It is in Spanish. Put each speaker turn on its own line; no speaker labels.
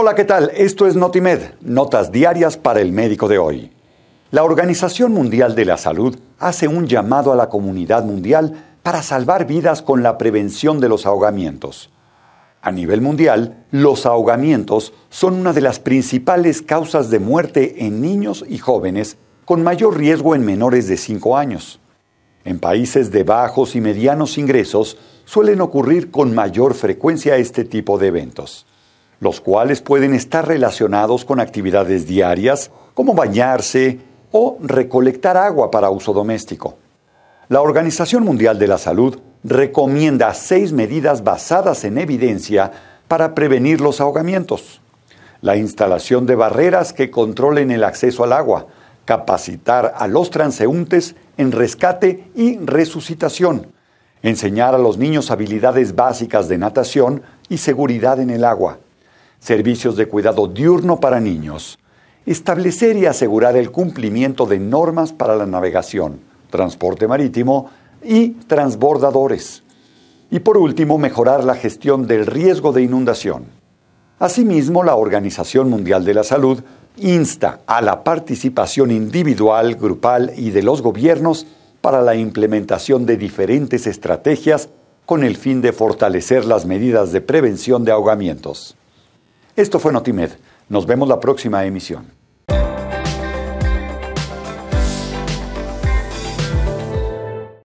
Hola, ¿qué tal? Esto es Notimed, notas diarias para el médico de hoy. La Organización Mundial de la Salud hace un llamado a la comunidad mundial para salvar vidas con la prevención de los ahogamientos. A nivel mundial, los ahogamientos son una de las principales causas de muerte en niños y jóvenes con mayor riesgo en menores de 5 años. En países de bajos y medianos ingresos suelen ocurrir con mayor frecuencia este tipo de eventos los cuales pueden estar relacionados con actividades diarias como bañarse o recolectar agua para uso doméstico. La Organización Mundial de la Salud recomienda seis medidas basadas en evidencia para prevenir los ahogamientos. La instalación de barreras que controlen el acceso al agua, capacitar a los transeúntes en rescate y resucitación, enseñar a los niños habilidades básicas de natación y seguridad en el agua, servicios de cuidado diurno para niños, establecer y asegurar el cumplimiento de normas para la navegación, transporte marítimo y transbordadores. Y por último, mejorar la gestión del riesgo de inundación. Asimismo, la Organización Mundial de la Salud insta a la participación individual, grupal y de los gobiernos para la implementación de diferentes estrategias con el fin de fortalecer las medidas de prevención de ahogamientos. Esto fue Notimed. Nos vemos la próxima emisión.